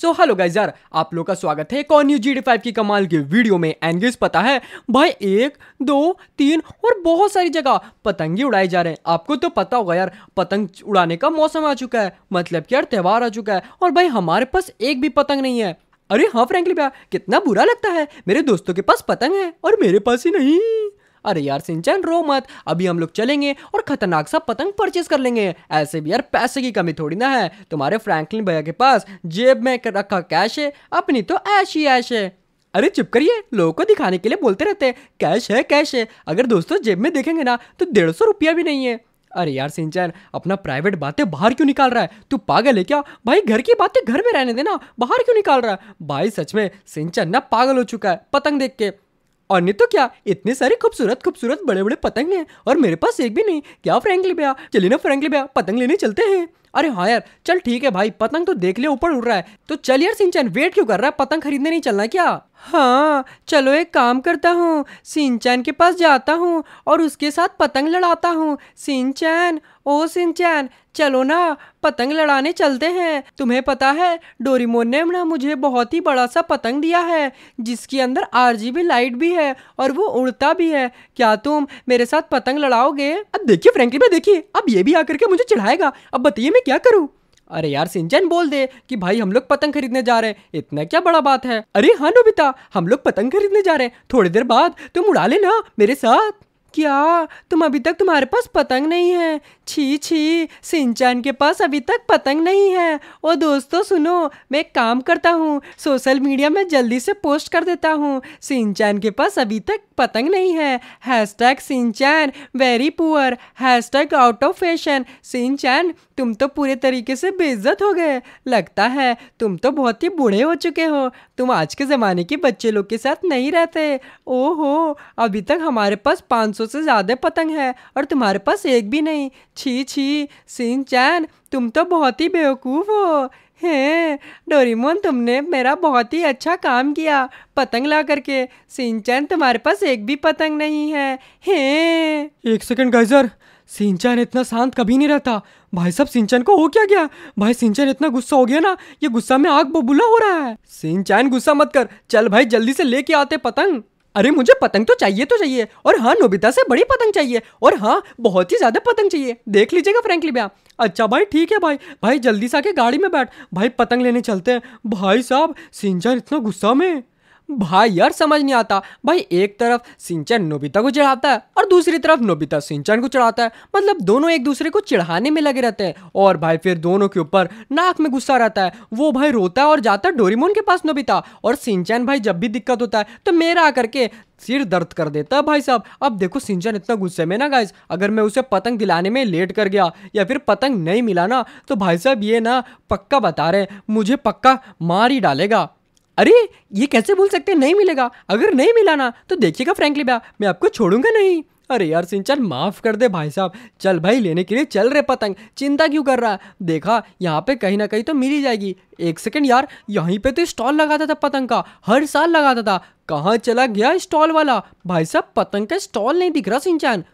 So hello guys यार आप लोग का स्वागत है एक और न्यू जी डी फाइव की कमाल के वीडियो में एनगेज पता है भाई एक दो तीन और बहुत सारी जगह पतंगे उड़ाए जा रहे हैं आपको तो पता होगा यार पतंग उड़ाने का मौसम आ चुका है मतलब कि यार त्यौहार आ चुका है और भाई हमारे पास एक भी पतंग नहीं है अरे हाँ फ्रेंकली भैया कितना बुरा लगता है मेरे दोस्तों के पास पतंग है और मेरे पास ही नहीं अरे यार सिंचन रो मत अभी हम लोग चलेंगे और खतरनाक सा पतंग परचेज कर लेंगे ऐसे भी यार पैसे की कमी थोड़ी ना है तुम्हारे फ्रैंकलिन भैया के पास जेब में रखा कैश है अपनी तो ऐश ही ऐश है अरे चुप करिए लोगों को दिखाने के लिए बोलते रहते हैं कैश है कैश है अगर दोस्तों जेब में देखेंगे ना तो डेढ़ सौ रुपया भी नहीं है अरे यार सिंचन अपना प्राइवेट बातें बाहर क्यों निकाल रहा है तू पागल है क्या भाई घर की बातें घर में रहने देना बाहर क्यों निकाल रहा है भाई सच में सिंचन ना पागल हो चुका है पतंग देख के और नहीं तो क्या इतने सारे खूबसूरत खूबसूरत बड़े बड़े पतंग हैं और मेरे पास एक भी नहीं क्या फ्रेंकली भैया चलिए ना फ्रेंकली भैया पतंग लेने चलते हैं अरे हाँ यार चल ठीक है भाई पतंग तो देख ले ऊपर उड़ रहा है तो चल यार सिंचन वेट क्यों कर रहा है पतंग खरीदने नहीं चलना क्या हाँ चलो एक काम करता हूँ सिंचैन के पास जाता हूँ और उसके साथ पतंग लड़ाता हूँ सिंचैन ओ सिंचैन चलो ना पतंग लड़ाने चलते हैं तुम्हें पता है डोरीमोन ने ना मुझे बहुत ही बड़ा सा पतंग दिया है जिसके अंदर आरजीबी लाइट भी है और वो उड़ता भी है क्या तुम मेरे साथ पतंग लड़ाओगे अब देखिए फ्रेंकली भाई देखिए अब ये भी आकर के मुझे चढ़ाएगा अब बताइए मैं क्या करूँ अरे यार सिंचन बोल दे कि भाई हम लोग पतंग खरीदने जा रहे हैं इतना क्या बड़ा बात है अरे हाँ नोबिता हम लोग पतंग खरीदने जा रहे हैं थोड़ी देर बाद तुम उड़ा लेना मेरे साथ क्या तुम अभी तक तुम्हारे पास पतंग नहीं है छी छी सिंचान के पास अभी तक पतंग नहीं है ओ दोस्तों सुनो मैं काम करता हूँ सोशल मीडिया में जल्दी से पोस्ट कर देता हूँ सिंचान के पास अभी तक पतंग नहीं है hashtag Shinchan very poor hashtag out of fashion Shinchan तुम तो पूरे तरीके से बेइज्जत हो गए लगता है तुम तो बहुत ही बूढ़े हो चुके हो तुम आज के ज़माने के बच्चे लोग के साथ नहीं रहते ओहो अभी तक हमारे पास 500 से ज़्यादा पतंग है और तुम्हारे पास एक भी नहीं छी छी सिंह चैन तुम तो बहुत ही बेवकूफ़ हो हे डोरीमोन तुमने मेरा बहुत ही अच्छा काम किया पतंग ला करके सिंचन तुम्हारे पास एक भी पतंग नहीं है हे एक सेकंड गाइजर सिंचन इतना शांत कभी नहीं रहता भाई साहब सिंचन को हो क्या गया भाई सिंचन इतना गुस्सा हो गया ना ये गुस्सा में आग बबूला हो रहा है सिंचन गुस्सा मत कर चल भाई जल्दी से लेके आते पतंग अरे मुझे पतंग तो चाहिए तो चाहिए और हाँ नोबिता से बड़ी पतंग चाहिए और हाँ बहुत ही ज्यादा पतंग चाहिए देख लीजिएगा फ्रेंकली भैया अच्छा भाई ठीक है भाई भाई जल्दी से आके गाड़ी में बैठ भाई पतंग लेने चलते हैं भाई साहब सिंचन इतना गुस्सा में भाई यार समझ नहीं आता भाई एक तरफ सिंचन नोबिता को चढ़ाता है और दूसरी तरफ नोबिता सिंचन को चढ़ाता है मतलब दोनों एक दूसरे को चिढ़ाने में लगे रहते हैं और भाई फिर दोनों के ऊपर नाक में गुस्सा रहता है वो भाई रोता है और जाता है डोरीमोन के पास नोबिता और सिंचन भाई जब भी दिक्कत होता है तो मेरा आकर के सिर दर्द कर देता है भाई साहब अब देखो सिंचन इतना गुस्से में ना गाइस अगर मैं उसे पतंग दिलाने में लेट कर गया या फिर पतंग नहीं मिला ना तो भाई साहब ये ना पक्का बता रहे मुझे पक्का मार ही डालेगा अरे ये कैसे भूल सकते नहीं मिलेगा अगर नहीं मिला ना तो देखिएगा फ्रेंकली भैया मैं आपको छोड़ूंगा नहीं अरे यार सिंचन माफ़ कर दे भाई साहब चल भाई लेने के लिए चल रहे पतंग चिंता क्यों कर रहा है देखा यहाँ पे कहीं ना कहीं तो मिल ही जाएगी एक सेकंड यार यहीं पे तो स्टॉल लगाता था पतंग का हर साल लगाता था कहाँ चला गया स्टॉल वाला भाई साहब पतंग का स्टॉल नहीं दिख रहा सिंचन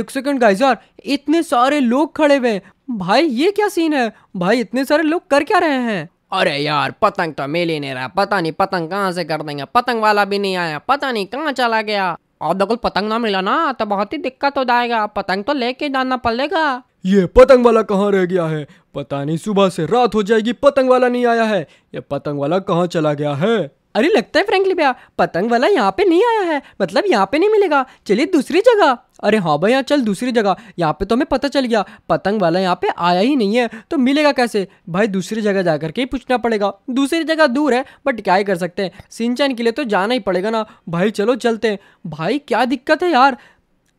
एक सेकंड गाइस यार इतने सारे लोग खड़े हुए भाई ये क्या सीन है भाई इतने सारे लोग कर क्या रहे हैं अरे यार पतंग तो मिल ही नहीं रहा पता नहीं पतंग कहाँ से कर देंगे पतंग वाला भी नहीं आया पता नहीं कहाँ चला गया और देखो पतंग ना मिला ना तो बहुत ही दिक्कत हो जाएगा पतंग तो लेके जाना पड़ेगा ये पतंग वाला कहाँ रह गया है पता नहीं सुबह से रात हो जाएगी पतंग वाला नहीं आया है ये पतंग वाला कहाँ चला गया है अरे लगता है फ्रेंकली भैया पतंग वाला यहाँ पे नहीं आया है मतलब यहाँ पे नहीं मिलेगा चलिए दूसरी जगह अरे हाँ भैया चल दूसरी जगह यहाँ पे तो हमें पता चल गया पतंग वाला यहाँ पे आया ही नहीं है तो मिलेगा कैसे भाई दूसरी जगह जा करके ही पूछना पड़ेगा दूसरी जगह दूर है बट क्या ही कर सकते हैं सिंचन के लिए तो जाना ही पड़ेगा ना भाई चलो चलते हैं भाई क्या दिक्कत है यार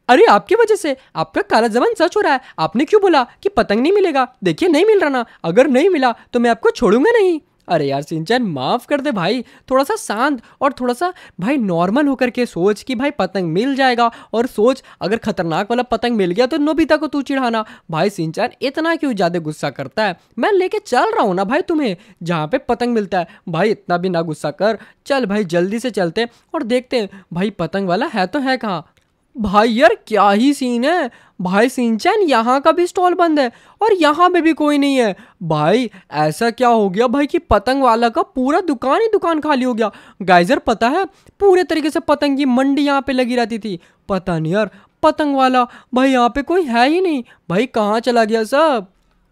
अरे आपकी वजह से आपका काला जबान सच हो रहा है आपने क्यों बोला कि पतंग नहीं मिलेगा देखिए नहीं मिल रहा ना अगर नहीं मिला तो मैं आपको छोड़ूंगा नहीं अरे यार सिंचन माफ़ कर दे भाई थोड़ा सा शांत और थोड़ा सा भाई नॉर्मल होकर के सोच कि भाई पतंग मिल जाएगा और सोच अगर खतरनाक वाला पतंग मिल गया तो नोबिता को तू चिढ़ाना भाई सिंचन इतना क्यों ज़्यादा गुस्सा करता है मैं लेके चल रहा हूँ ना भाई तुम्हें जहाँ पे पतंग मिलता है भाई इतना भी ना गुस्सा कर चल भाई जल्दी से चलते और देखते हैं भाई पतंग वाला है तो है कहाँ भाई यार क्या ही सीन है भाई सिंचन यहाँ का भी स्टॉल बंद है और यहाँ पे भी कोई नहीं है भाई ऐसा क्या हो गया भाई कि पतंग वाला का पूरा दुकान ही दुकान खाली हो गया गाइजर पता है पूरे तरीके से पतंग की मंडी यहाँ पे लगी रहती थी पता नहीं यार पतंग वाला भाई यहाँ पे कोई है ही नहीं भाई कहाँ चला गया सब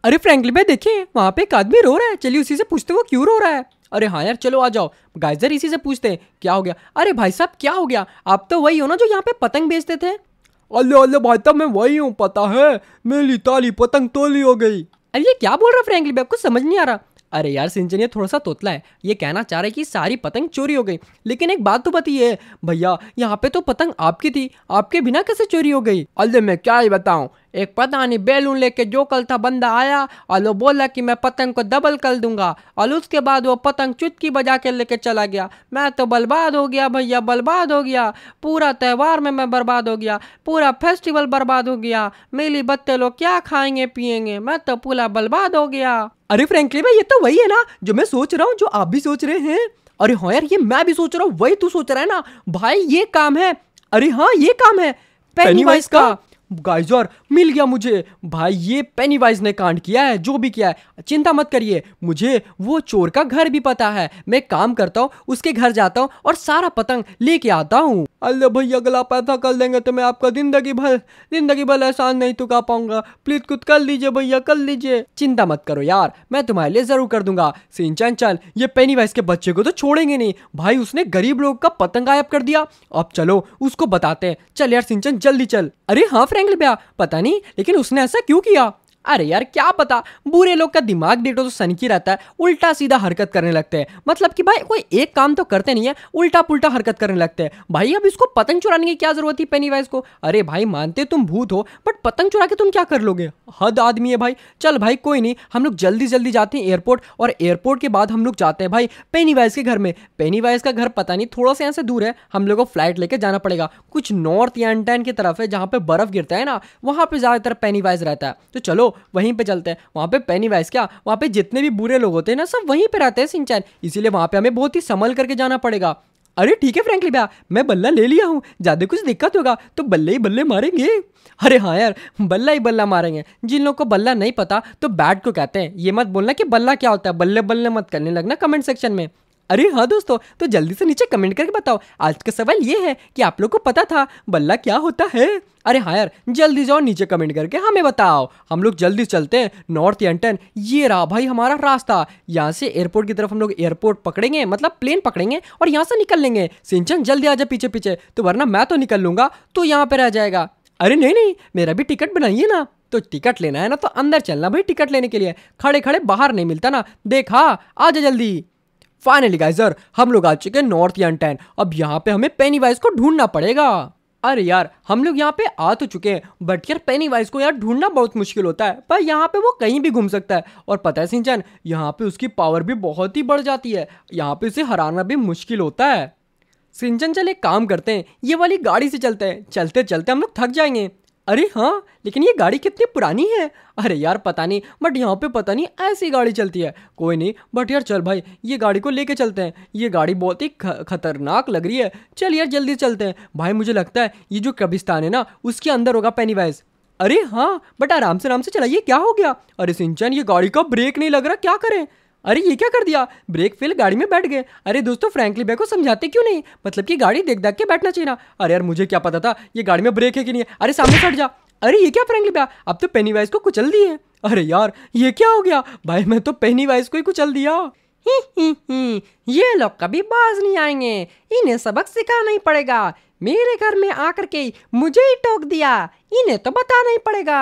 अरे फ्रेंकली भाई देखिए वहाँ पे एक आदमी रो रहा है चलिए उसी से पूछते वो क्यों रो रहा है अरे हाँ यार चलो आ जाओ गाइजर इसी से पूछते हैं क्या हो गया अरे भाई साहब क्या हो गया आप तो वही हो ना जो यहाँ पे पतंग बेचते थे अल्ले अल्ले भाई साहब मैं वही हूँ पता है मेरी ताली पतंग तोली हो गई अरे ये क्या बोल रहा फ्रेंकली भाई आपको समझ नहीं आ रहा अरे यार सिंचन ये थोड़ा सा तोतला है ये कहना चाह रहा है कि सारी पतंग चोरी हो गई लेकिन एक बात तो बती है भैया यहाँ पे तो पतंग आपकी थी आपके बिना कैसे चोरी हो गई अल्ले मैं क्या ही बताऊँ एक पता नहीं बैलून लेके जो कल था बंदा आया और वो बोला कि मैं पतंग को डबल कर दूंगा और उसके बाद वो पतंग चुटकी बजा के लेके चला गया मैं तो बर्बाद हो गया भैया बर्बाद हो गया पूरा त्यौहार में मैं बर्बाद हो गया पूरा फेस्टिवल बर्बाद हो गया मेरी बत्ते लोग क्या खाएंगे पियेंगे मैं तो पूरा बर्बाद हो गया अरे फ्रेंकली भाई ये तो वही है ना जो मैं सोच रहा हूँ जो आप भी सोच रहे हैं अरे हाँ यार ये मैं भी सोच रहा हूँ वही तू सोच रहा है ना भाई ये काम है अरे हाँ ये काम है का, का गाइस मिल गया मुझे भाई ये पेनीवाइज ने कांड किया है जो भी किया है चिंता मत करिए मुझे वो चोर का घर भी पता है मैं काम करता हूँ उसके घर जाता हूँ और सारा पतंग लेके आता हूँ अल्लाह भाई अगला पैसा कर देंगे तो मैं आपका जिंदगी भर जिंदगी भर एहसान नहीं चुका पाऊंगा प्लीज कुछ कर लीजिए भैया कर लीजिए चिंता मत करो यार मैं तुम्हारे लिए जरूर कर दूंगा सिंचन चल ये पेनीवाइज के बच्चे को तो छोड़ेंगे नहीं भाई उसने गरीब लोग का पतंग गायब कर दिया अब चलो उसको बताते हैं चल यार सिंचन जल्दी चल अरे हाँ फ्रैंक पता नहीं लेकिन उसने ऐसा क्यों किया अरे यार क्या पता बुरे लोग का दिमाग डेटो तो सनकी रहता है उल्टा सीधा हरकत करने लगते हैं मतलब कि भाई कोई एक काम तो करते नहीं है उल्टा पुल्टा हरकत करने लगते हैं भाई अब इसको पतंग चुराने की क्या जरूरत थी पेनी वाइज को अरे भाई मानते तुम भूत हो बट पतंग चुरा के तुम क्या कर लोगे हद आदमी है भाई चल भाई कोई नहीं हम लोग जल्दी जल्दी जाते हैं एयरपोर्ट और एयरपोर्ट के बाद हम लोग जाते हैं भाई पेनी वाइज के घर में पेनी वाइज का घर पता नहीं थोड़ा सा यहाँ से दूर है हम लोग को फ्लाइट लेके जाना पड़ेगा कुछ नॉर्थ या की तरफ है जहाँ पे बर्फ गिरता है ना वहाँ पे ज़्यादातर पेनी वाइज रहता है तो चलो वहीं पे चलते हैं वहाँ पे पैनी वाइस क्या वहाँ पे जितने भी बुरे लोग होते हैं ना सब वहीं पे रहते हैं सिंचैन इसीलिए वहाँ पे हमें बहुत ही संभल करके जाना पड़ेगा अरे ठीक है फ्रेंकली भैया मैं बल्ला ले लिया हूँ ज़्यादा कुछ दिक्कत होगा तो बल्ले ही बल्ले मारेंगे अरे हाँ यार बल्ला ही बल्ला मारेंगे जिन लोगों को बल्ला नहीं पता तो बैट को कहते हैं ये मत बोलना कि बल्ला क्या होता है बल्ले बल्ले मत करने लगना कमेंट सेक्शन में अरे हाँ दोस्तों तो जल्दी से नीचे कमेंट करके बताओ आज का सवाल ये है कि आप लोग को पता था बल्ला क्या होता है अरे हाँ यार जल्दी जाओ नीचे कमेंट करके हमें बताओ हम लोग जल्दी चलते हैं नॉर्थ एंटन ये रहा भाई हमारा रास्ता यहाँ से एयरपोर्ट की तरफ हम लोग एयरपोर्ट पकड़ेंगे मतलब प्लेन पकड़ेंगे और यहाँ से निकल लेंगे सिंचन जल्दी आ जाए पीछे पीछे तो वरना मैं तो निकल लूँगा तो यहाँ पर रह जाएगा अरे नहीं नहीं मेरा भी टिकट बनाइए ना तो टिकट लेना है ना तो अंदर चलना भाई टिकट लेने के लिए खड़े खड़े बाहर नहीं मिलता ना देखा आ जाए जल्दी फाइनली गाइस सर हम लोग आ चुके हैं नॉर्थ टेन अब यहाँ पे हमें पेनी वाइज को ढूंढना पड़ेगा अरे यार हम लोग यहाँ पे आ तो चुके हैं बट यार पेनी वाइज को यार ढूंढना बहुत मुश्किल होता है पर यहाँ पे वो कहीं भी घूम सकता है और पता है सिंचन यहाँ पे उसकी पावर भी बहुत ही बढ़ जाती है यहाँ पे उसे हराना भी मुश्किल होता है सिंचन चल एक काम करते हैं ये वाली गाड़ी से चलते हैं चलते चलते हम लोग थक जाएंगे अरे हाँ लेकिन ये गाड़ी कितनी पुरानी है अरे यार पता नहीं बट यहाँ पे पता नहीं ऐसी गाड़ी चलती है कोई नहीं बट यार चल भाई ये गाड़ी को लेके चलते हैं ये गाड़ी बहुत ही खतरनाक लग रही है चल यार जल्दी चलते हैं भाई मुझे लगता है ये जो कब्रिस्तान है ना उसके अंदर होगा पेनीवाइज अरे हाँ बट आराम से आराम से चलाइए क्या हो गया अरे सिंचन ये गाड़ी का ब्रेक नहीं लग रहा क्या करें अरे ये क्या कर दिया ब्रेक फेल गाड़ी में बैठ गए अरे दोस्तों फ्रैंकली भाई को समझाते क्यों नहीं मतलब कि गाड़ी देख देख के बैठना चाहिए ना अरे यार मुझे क्या पता था ये गाड़ी में ब्रेक है कि नहीं अरे सामने चढ़ जा अरे ये क्या फ्रैंकली भैया अब तो पेनी वाइज को कुचल दिए अरे यार ये क्या हो गया भाई मैं तो पेनी वाइज को ही कुचल दिया ही ही ही ये लोग कभी बाज नहीं आएंगे इन्हें सबक सिखाना ही पड़ेगा मेरे घर में आकर के मुझे ही टोक दिया इन्हें तो बताना ही पड़ेगा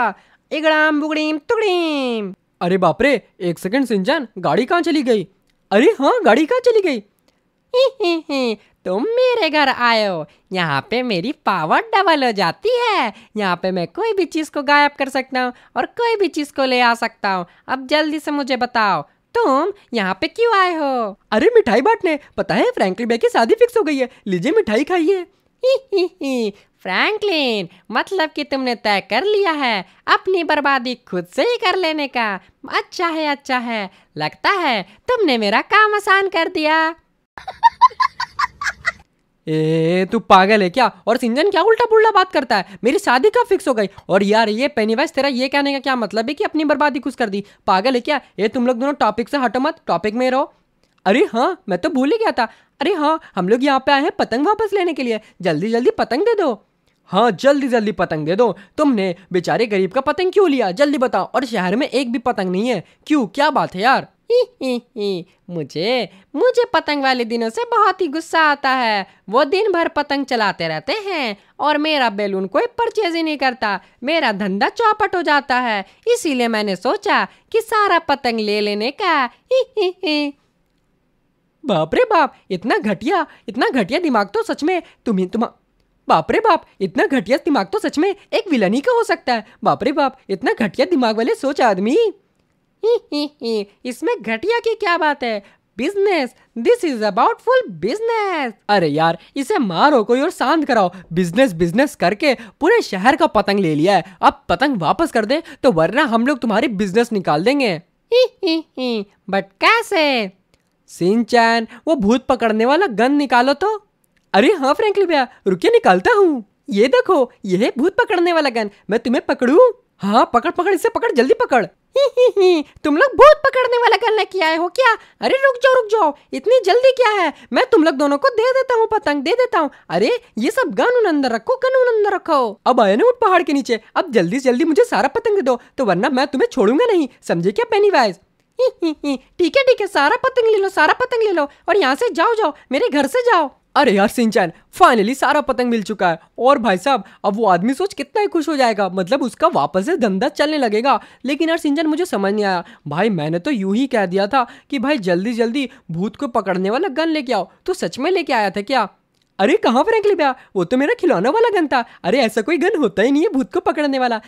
इगड़ाम बुगड़ीम तुगड़ीम अरे बापरे एक सेकंड सिंचन गाड़ी कहाँ चली गई अरे हाँ गाड़ी कहाँ चली गई ही ही तुम मेरे घर आयो यहाँ पे मेरी पावर डबल हो जाती है यहाँ पे मैं कोई भी चीज़ को गायब कर सकता हूँ और कोई भी चीज़ को ले आ सकता हूँ अब जल्दी से मुझे बताओ तुम यहाँ पे क्यों आए हो अरे मिठाई बांटने पता है फ्रैंकली बे की शादी फिक्स हो गई है लीजिए मिठाई खाइए फ्रैंकलिन मतलब कि तुमने तय कर लिया है अपनी बर्बादी खुद से ही कर लेने का अच्छा है अच्छा है लगता है तुमने मेरा काम आसान कर दिया ए तू पागल है क्या और सिंजन क्या उल्टा पुल्टा बात करता है मेरी शादी कब फिक्स हो गई और यार ये पेनीवाइस तेरा ये कहने का क्या मतलब है कि अपनी बर्बादी खुश कर दी पागल है क्या ये तुम लोग दोनों टॉपिक से हटो मत टॉपिक में रहो अरे हाँ मैं तो भूल ही गया था अरे हाँ हम लोग यहाँ पे आए हैं पतंग वापस लेने के लिए जल्दी जल्दी पतंग दे दो हाँ जल्दी जल्दी पतंग दे दो तुमने बेचारे गरीब का पतंग क्यों लिया जल्दी बताओ और शहर में एक भी पतंग नहीं है क्यों क्या बात है यार ही ही ही, मुझे मुझे पतंग वाले दिनों से बहुत ही गुस्सा आता है वो दिन भर पतंग चलाते रहते हैं और मेरा बैलून कोई परचेज ही नहीं करता मेरा धंधा चौपट हो जाता है इसीलिए मैंने सोचा कि सारा पतंग ले लेने का ही ही ही। बाप रे बाप इतना घटिया इतना घटिया दिमाग तो सच में तुम्हें तुम बाप रे बाप इतना घटिया दिमाग तो सच में एक विलन ही का हो सकता है बाप रे बाप इतना घटिया दिमाग वाले सोच आदमी इसमें घटिया की क्या बात है business this is about full business अरे यार इसे मारो कोई और शांत कराओ बिजनेस बिजनेस करके पूरे शहर का पतंग ले लिया है अब पतंग वापस कर दे तो वरना हम लोग तुम्हारी बिजनेस निकाल देंगे बट कैसे सिंचैन वो भूत पकड़ने वाला गन निकालो तो अरे हाँ फ्रेंकली भैया रुकिए निकालता हूँ ये देखो है भूत पकड़ने वाला गन मैं तुम्हें पकड़ू हाँ पकड़ पकड़ इसे पकड़ जल्दी पकड़ ही ही ही तुम लोग भूत पकड़ने वाला गन लेके आए हो क्या अरे रुक जाओ रुक जाओ इतनी जल्दी क्या है मैं तुम लोग दोनों को दे देता हूँ पतंग दे देता हूँ अरे ये सब गन उन अंदर रखो गन उन अंदर रखो अब आए ना उठ पहाड़ के नीचे अब जल्दी से जल्दी मुझे सारा पतंग दे दो तो वरना मैं तुम्हें छोड़ूंगा नहीं समझे क्या पेनी वाइज ठीक है ठीक है सारा पतंग ले लो सारा पतंग ले लो और यहाँ से जाओ जाओ मेरे घर से जाओ अरे यार सिंचन फाइनली सारा पतंग मिल चुका है और भाई साहब अब वो आदमी सोच कितना ही खुश हो जाएगा मतलब उसका वापस से धंधा चलने लगेगा लेकिन यार सिंचन मुझे समझ नहीं आया भाई मैंने तो यूं ही कह दिया था कि भाई जल्दी जल्दी भूत को पकड़ने वाला गन लेके आओ तो सच में लेके आया था क्या अरे कहाँ फ्रैंकली भैया वो तो मेरा खिलौना वाला गन था अरे ऐसा कोई गन होता ही नहीं है भूत को पकड़ने वाला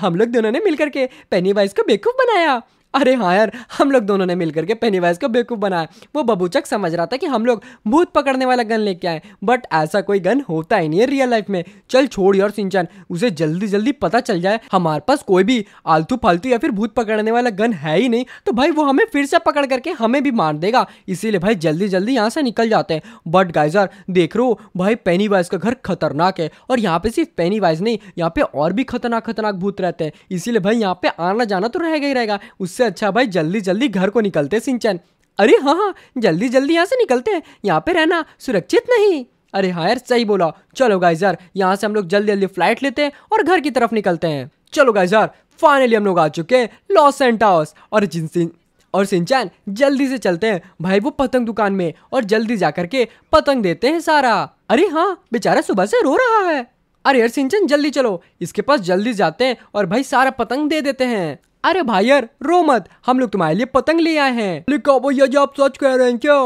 हम लोग दोनों ने मिलकर के पेनी वाइज को बेवकूफ़ बनाया अरे हाँ यार हम लोग दोनों ने मिल के पेनीवाइज को बेवकूफ़ बनाया वो बबूचक समझ रहा था कि हम लोग भूत पकड़ने वाला गन लेके आए बट ऐसा कोई गन होता ही नहीं है रियल लाइफ में चल छोड़ यार सिंचन उसे जल्दी जल्दी पता चल जाए हमारे पास कोई भी आलतू फालतू या फिर भूत पकड़ने वाला गन है ही नहीं तो भाई वो हमें फिर से पकड़ करके हमें भी मार देगा इसीलिए भाई जल्दी जल्दी यहाँ से निकल जाते हैं बट गाइजर देख रो भाई पेनी का घर खतरनाक है और यहाँ पे सिर्फ पेनी नहीं यहाँ पे और भी खतरनाक खतरनाक भूत रहते हैं इसीलिए भाई यहाँ पे आना जाना तो रहेगा ही रहेगा उससे इससे अच्छा भाई जल्दी जल्दी घर को निकलते सिंचन अरे हाँ हाँ जल्दी जल्दी यहाँ से निकलते हैं यहाँ पे रहना सुरक्षित नहीं अरे हाँ यार सही बोला चलो गाइज यार यहाँ से हम लोग जल्दी जल्दी फ्लाइट लेते हैं और घर की तरफ निकलते हैं चलो गाइज यार फाइनली हम लोग आ चुके हैं लॉस एंड और जिनसिन और सिंचन जल्दी से चलते हैं भाई वो पतंग दुकान में और जल्दी जा करके पतंग देते हैं सारा अरे हाँ बेचारा सुबह से रो रहा है अरे यार सिंचन जल्दी चलो इसके पास जल्दी जाते हैं और भाई सारा पतंग दे देते हैं अरे भाई यार रो मत हम लोग तुम्हारे लिए पतंग ले आए हैं लिखा भैया जी आप सच कह रहे हैं क्या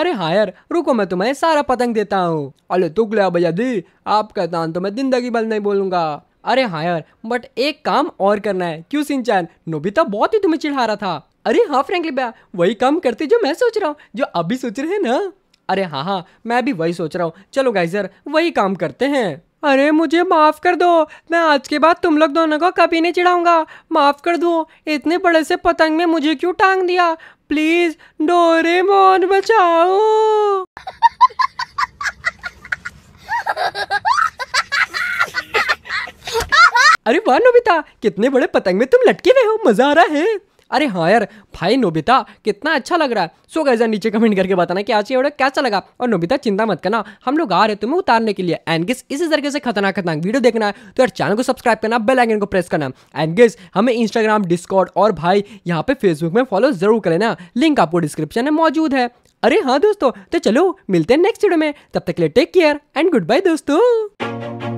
अरे हाँ यार रुको मैं तुम्हें सारा पतंग देता हूँ अरे तुक तुगला भैया जी आपका दान तो मैं जिंदगी बल नहीं बोलूंगा अरे हाँ यार बट एक काम और करना है क्यों सिंचान नोबिता बहुत ही तुम्हें चिढ़ा रहा था अरे हाँ फ्रेंकली भैया वही काम करते जो मैं सोच रहा हूँ जो अभी सोच रहे हैं ना अरे हाँ हाँ मैं भी वही सोच रहा हूँ चलो गाइजर वही काम करते हैं अरे मुझे माफ़ कर दो मैं आज के बाद तुम लोग दोनों को कभी नहीं चिढ़ाऊंगा माफ़ कर दो इतने बड़े से पतंग में मुझे क्यों टांग दिया प्लीज़ डोरे मोन बचाओ अरे वाह नोबिता कितने बड़े पतंग में तुम लटके हुए हो मज़ा आ रहा है अरे हाँ यार भाई नोबिता कितना अच्छा लग रहा है सो गैजा नीचे कमेंट करके बताना कि आज ये वीडियो कैसा लगा और नोबिता चिंता मत करना हम लोग आ रहे तुम्हें उतारने के लिए एंड इसी तरीके से खतरनाक खतरनाक वीडियो देखना है तो यार चैनल को सब्सक्राइब करना बेल आइकन को प्रेस करना एंड हमें इंस्टाग्राम डिस्कॉर्ड और भाई यहाँ पे फेसबुक में फॉलो जरूर कर लेना लिंक आपको डिस्क्रिप्शन में मौजूद है अरे हाँ दोस्तों तो चलो मिलते हैं नेक्स्ट वीडियो में तब तक के लिए take care and goodbye दोस्तों